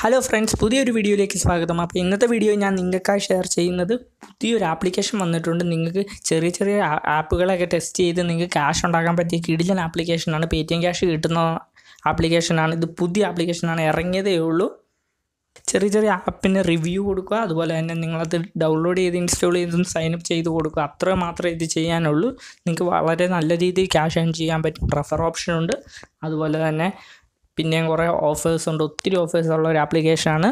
hello friends പുതിയൊരു വീഡിയോയിലേക്ക് സ്വാഗതം അപ്പോൾ ഇന്നത്തെ വീഡിയോ ഞാൻ നിങ്ങൾക്കായി ഷെയർ ചെയ്യുന്നത് പുതിയൊരു ആപ്ലിക്കേഷൻ വന്നിട്ടുണ്ട് നിങ്ങൾക്ക് ചെറിയ ചെറിയ ആപ്പുകളൊക്കെ ടെസ്റ്റ് ചെയ്ത് നിങ്ങൾക്ക് ക്യാഷ് ഉണ്ടാക്കാൻ പറ്റിയ കിടിലൻ ആപ്ലിക്കേഷനാണ് പേ ടി എം ക്യാഷ് കിട്ടുന്ന ആപ്ലിക്കേഷനാണ് ഇത് പുതിയ ആപ്ലിക്കേഷനാണ് ഇറങ്ങിയതേ ഉള്ളൂ ചെറിയ ചെറിയ ആപ്പിന് റിവ്യൂ കൊടുക്കുക അതുപോലെ തന്നെ നിങ്ങളത് ഡൗൺലോഡ് ചെയ്ത് ഇൻസ്റ്റാൾ ചെയ്തും സൈനപ്പ് ചെയ്ത് കൊടുക്കുക അത്ര മാത്രമേ ഇത് ചെയ്യാനുള്ളൂ നിങ്ങൾക്ക് വളരെ നല്ല രീതിയിൽ ക്യാഷ് ഏൺ ചെയ്യാൻ പറ്റും റെഫർ ഓപ്ഷൻ ഉണ്ട് അതുപോലെ തന്നെ പിന്നെയും കുറേ ഓഫേഴ്സ് ഉണ്ട് ഒത്തിരി ഓഫേഴ്സ് ഉള്ള ഒരു ആപ്ലിക്കേഷനാണ്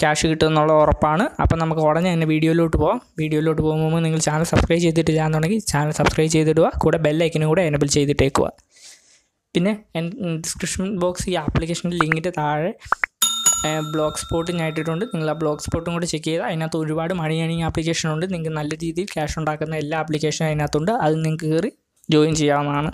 ക്യാഷ് കിട്ടുമെന്നുള്ള ഉറപ്പാണ് അപ്പോൾ നമുക്ക് ഉടനെ തന്നെ വീഡിയോയിലോട്ട് പോകാം വീഡിയോയിലോട്ട് പോകുമ്പോൾ നിങ്ങൾ ചാനൽ സബ്സ്ക്രൈബ് ചെയ്തിട്ടില്ല ചെയ്യാന്നുണ്ടെങ്കിൽ ചാനൽ സബ്സ്ക്രൈബ് ചെയ്തിടുക കൂടെ ബെല്ലൈക്കനും കൂടെ എനബിൾ ചെയ്തിട്ടേക്കുക പിന്നെ ഡിസ്ക്രിപ്ഷൻ ബോക്സ് ഈ ആപ്ലിക്കേഷൻ്റെ ലിങ്കിൻ്റെ താഴെ ബ്ലോക്ക് സ്പോട്ട് ഞാൻ ഇട്ടിട്ടുണ്ട് നിങ്ങൾ ആ ബ്ലോക്ക് സ്പോട്ടും കൂടെ ചെക്ക് ചെയ്ത് അതിനകത്ത് ഒരുപാട് മണി ഏണിങ് ആപ്ലിക്കേഷൻ ഉണ്ട് നിങ്ങൾക്ക് നല്ല രീതിയിൽ ക്യാഷ് ഉണ്ടാക്കുന്ന എല്ലാ ആപ്ലിക്കേഷനും അതിനകത്തുണ്ട് അത് നിങ്ങൾക്ക് കയറി ജോയിൻ ചെയ്യാവുന്നതാണ്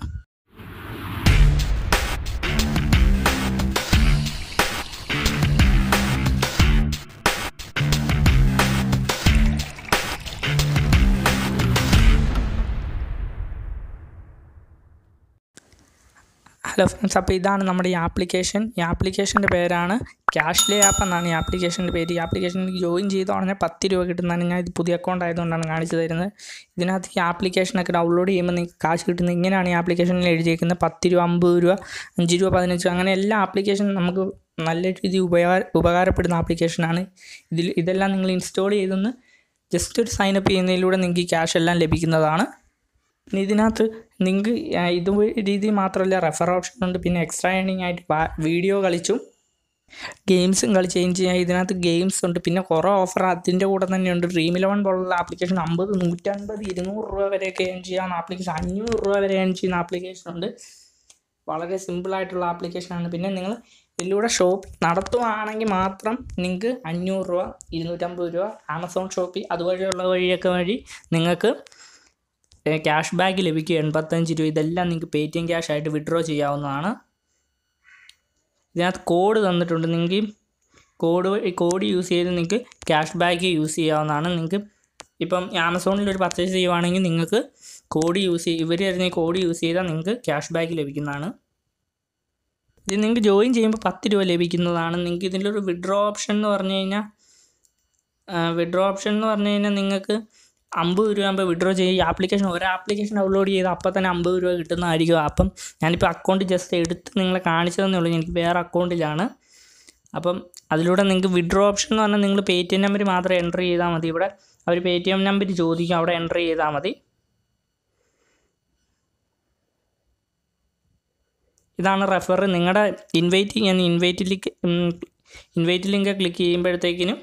ഹലോ അപ്പോൾ ഇതാണ് നമ്മുടെ ഈ ആപ്ലിക്കേഷൻ ഈ ആപ്ലിക്കേഷൻ്റെ പേരാണ് ക്യാഷ് ലേ ആപ്പ് എന്നാണ് ഈ ആപ്ലിക്കേഷൻ്റെ പേര് ഈ ആപ്ലിക്കേഷനിൽ ജോയിൻ ചെയ്ത് ഉടനെ പത്ത് രൂപ കിട്ടുന്നതാണ് ഞാൻ ഇത് പുതിയ അക്കൗണ്ട് ആയതുകൊണ്ടാണ് കാണിച്ചു തരുന്നത് ഇതിനകത്ത് ഈ ആപ്ലിക്കേഷനൊക്കെ ഡൗൺലോഡ് ചെയ്യുമ്പോൾ നിങ്ങൾക്ക് കാശ് കിട്ടുന്നത് ഇങ്ങനെയാണ് ഈ ആപ്ലിക്കേഷനിൽ എഴുതിയിരിക്കുന്നത് പത്ത് രൂപ അമ്പത് രൂപ അഞ്ച് രൂപ പതിനഞ്ച് രൂപ അങ്ങനെ എല്ലാ ആപ്ലിക്കേഷനും നമുക്ക് നല്ല രീതിയിൽ ഉപകാര ഉപകാരപ്പെടുന്ന ആപ്ലിക്കേഷനാണ് ഇതിൽ ഇതെല്ലാം നിങ്ങൾ ഇൻസ്റ്റാൾ ചെയ്തെന്ന് ജസ്റ്റ് ഒരു സൈനപ്പ് ചെയ്യുന്നതിലൂടെ നിങ്ങൾക്ക് ഈ ക്യാഷ് എല്ലാം ലഭിക്കുന്നതാണ് ഇതിനകത്ത് നിങ്ങൾക്ക് ഇത് രീതി മാത്രമല്ല റെഫർ ഓപ്ഷൻ ഉണ്ട് പിന്നെ എക്സ്ട്രാ ഏണിംഗ് ആയിട്ട് വീഡിയോ കളിച്ചും ഗെയിംസും കളി ചേഞ്ച് ഇതിനകത്ത് ഗെയിംസ് ഉണ്ട് പിന്നെ കുറേ ഓഫർ അതിൻ്റെ കൂടെ തന്നെയുണ്ട് ഡ്രീം ഇലവൻ പോലുള്ള ആപ്ലിക്കേഷൻ അമ്പത് നൂറ്റൻപത് ഇരുന്നൂറ് രൂപ വരെയൊക്കെ ഏൺ ചെയ്യാവുന്ന ആപ്ലിക്കേഷൻ അഞ്ഞൂറ് രൂപ വരെ ഏൺ ചെയ്യുന്ന ആപ്ലിക്കേഷൻ ഉണ്ട് വളരെ സിമ്പിളായിട്ടുള്ള ആപ്ലിക്കേഷനാണ് പിന്നെ നിങ്ങൾ ഇതിലൂടെ ഷോപ്പ് നടത്തുവാണെങ്കിൽ മാത്രം നിങ്ങൾക്ക് അഞ്ഞൂറ് രൂപ ഇരുന്നൂറ്റമ്പത് രൂപ ആമസോൺ ഷോപ്പിൽ അതുവഴിയുള്ള വഴിയൊക്കെ വഴി നിങ്ങൾക്ക് ക്യാഷ് ബാക്ക് ലഭിക്കുക എൺപത്തഞ്ച് രൂപ ഇതെല്ലാം നിങ്ങൾക്ക് പേ ടി എം ക്യാഷ് ആയിട്ട് വിഡ്രോ ചെയ്യാവുന്നതാണ് ഇതിനകത്ത് കോഡ് തന്നിട്ടുണ്ട് നിങ്ങൾക്ക് കോഡ് കോഡ് യൂസ് ചെയ്ത് നിങ്ങൾക്ക് ക്യാഷ് ബാക്ക് യൂസ് ചെയ്യാവുന്നതാണ് നിങ്ങൾക്ക് ഇപ്പം ആമസോണിൽ ഒരു പർച്ചേസ് ചെയ്യുവാണെങ്കിൽ നിങ്ങൾക്ക് കോഡ് യൂസ് ചെയ്ത് ഇവർ തരുന്ന കോഡ് യൂസ് ചെയ്താൽ നിങ്ങൾക്ക് ക്യാഷ് ബാക്ക് ലഭിക്കുന്നതാണ് ഇത് നിങ്ങൾക്ക് ജോയിൻ ചെയ്യുമ്പോൾ പത്ത് രൂപ ലഭിക്കുന്നതാണ് നിങ്ങൾക്ക് ഇതിൻ്റെ ഒരു വിഡ്രോ ഓപ്ഷൻ എന്ന് പറഞ്ഞു കഴിഞ്ഞാൽ വിഡ്രോ ഓപ്ഷൻ എന്ന് പറഞ്ഞു കഴിഞ്ഞാൽ നിങ്ങൾക്ക് അമ്പത് രൂപയാകുമ്പോൾ വിഡ്രോ ചെയ്യും ഈ ആപ്ലിക്കേഷൻ ഒരു ആപ്ലിക്കേഷൻ ഡൗൺലോഡ് ചെയ്ത് അപ്പം തന്നെ അമ്പത് രൂപ കിട്ടുന്നതായിരിക്കും അപ്പം ഞാനിപ്പോൾ അക്കൗണ്ട് ജസ്റ്റ് എടുത്ത് നിങ്ങളെ കാണിച്ചതെന്നേ ഉള്ളൂ എനിക്ക് വേറെ അക്കൗണ്ടിലാണ് അപ്പം അതിലൂടെ നിങ്ങൾക്ക് വിഡ്രോ ഓപ്ഷൻ എന്ന് പറഞ്ഞാൽ നിങ്ങൾ പേ ടി എം നമ്പർ മാത്രം എൻ്റർ ചെയ്താൽ മതി ഇവിടെ അവർ പേ ടി എം നമ്പർ ചോദിക്കും അവിടെ എൻ്റർ ചെയ്താൽ മതി ഇതാണ് റെഫർ നിങ്ങളുടെ ഇൻവൈറ്റ് ഞാൻ invite link invite link click ചെയ്യുമ്പോഴത്തേക്കിനും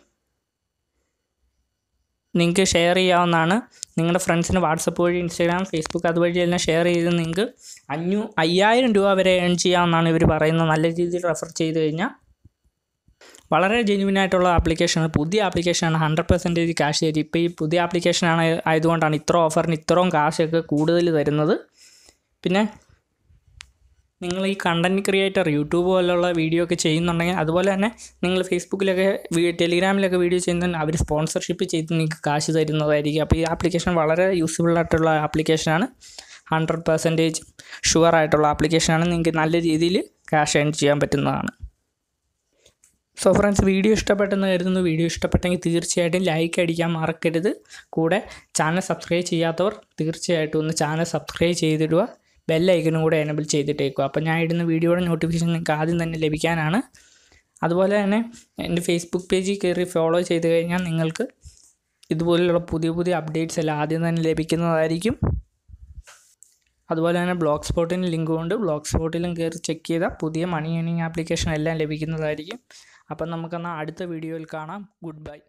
നിങ്ങൾക്ക് ഷെയർ ചെയ്യാവുന്നതാണ് നിങ്ങളുടെ ഫ്രണ്ട്സിന് വാട്സപ്പ് വഴി ഇൻസ്റ്റാഗ്രാം ഫേസ്ബുക്ക് അതുവഴി എല്ലാം ഷെയർ ചെയ്ത് നിങ്ങൾക്ക് അഞ്ഞൂ അയ്യായിരം രൂപ വരെ ഏൺ ചെയ്യാമെന്നാണ് ഇവർ പറയുന്നത് നല്ല രീതിയിൽ റെഫർ ചെയ്ത് കഴിഞ്ഞാൽ വളരെ ജെന്യൂൻ ആയിട്ടുള്ള ആപ്ലിക്കേഷനാണ് പുതിയ ആപ്ലിക്കേഷനാണ് ഹൺഡ്രഡ് പെർസെൻറ്റേജ് ക്യാഷ് തരും ഇപ്പോൾ ഈ പുതിയ ആപ്ലിക്കേഷനാണ് ആയതുകൊണ്ടാണ് ഇത്ര ഓഫറിന് ഇത്രയും കാശൊക്കെ കൂടുതൽ തരുന്നത് പിന്നെ നിങ്ങൾ ഈ കണ്ടൻറ് ക്രിയേറ്റർ യൂട്യൂബ് പോലുള്ള വീഡിയോ ഒക്കെ ചെയ്യുന്നുണ്ടെങ്കിൽ അതുപോലെ തന്നെ നിങ്ങൾ ഫേസ്ബുക്കിലൊക്കെ ടെലിഗ്രാമിലൊക്കെ വീഡിയോ ചെയ്യുന്ന അവർ സ്പോൺസർഷിപ്പ് ചെയ്ത് നിങ്ങൾക്ക് കാശ് തരുന്നതായിരിക്കും അപ്പോൾ ഈ ആപ്ലിക്കേഷൻ വളരെ യൂസ്ഫുൾ ആയിട്ടുള്ള ആപ്ലിക്കേഷനാണ് ഹൺഡ്രഡ് പെർസെൻറ്റേജ് ഷുവർ ആയിട്ടുള്ള ആപ്ലിക്കേഷനാണ് നിങ്ങൾക്ക് നല്ല രീതിയിൽ ക്യാഷ് എൻ ചെയ്യാൻ പറ്റുന്നതാണ് സോ ഫ്രണ്ട്സ് വീഡിയോ ഇഷ്ടപ്പെട്ടെന്ന് കരുതുന്നു വീഡിയോ ഇഷ്ടപ്പെട്ടെങ്കിൽ തീർച്ചയായിട്ടും ലൈക്ക് അടിക്കാൻ മറക്കരുത് കൂടെ ചാനൽ സബ്സ്ക്രൈബ് ചെയ്യാത്തവർ തീർച്ചയായിട്ടും ഒന്ന് ചാനൽ സബ്സ്ക്രൈബ് ചെയ്തിടുക ബെല്ലൈക്കനും കൂടെ എനബിൾ ചെയ്തിട്ടേക്കും അപ്പോൾ ഞാൻ ഇടുന്ന വീഡിയോയുടെ നോട്ടിഫിക്കേഷൻ നിങ്ങൾക്ക് ആദ്യം തന്നെ ലഭിക്കാനാണ് അതുപോലെ തന്നെ എൻ്റെ ഫേസ്ബുക്ക് പേജിൽ കയറി ഫോളോ ചെയ്ത് കഴിഞ്ഞാൽ നിങ്ങൾക്ക് ഇതുപോലെയുള്ള പുതിയ പുതിയ അപ്ഡേറ്റ്സ് എല്ലാം ആദ്യം തന്നെ ലഭിക്കുന്നതായിരിക്കും അതുപോലെ തന്നെ ബ്ലോക്ക് സ്പോട്ടിന് ലിങ്ക് കൊണ്ട് ബ്ലോക്ക് സ്പോട്ടിലും കയറി ചെക്ക് ചെയ്താൽ പുതിയ മണി ഏണിങ് ആപ്ലിക്കേഷൻ എല്ലാം ലഭിക്കുന്നതായിരിക്കും അപ്പം നമുക്കെന്നാൽ അടുത്ത വീഡിയോയിൽ കാണാം ഗുഡ് ബൈ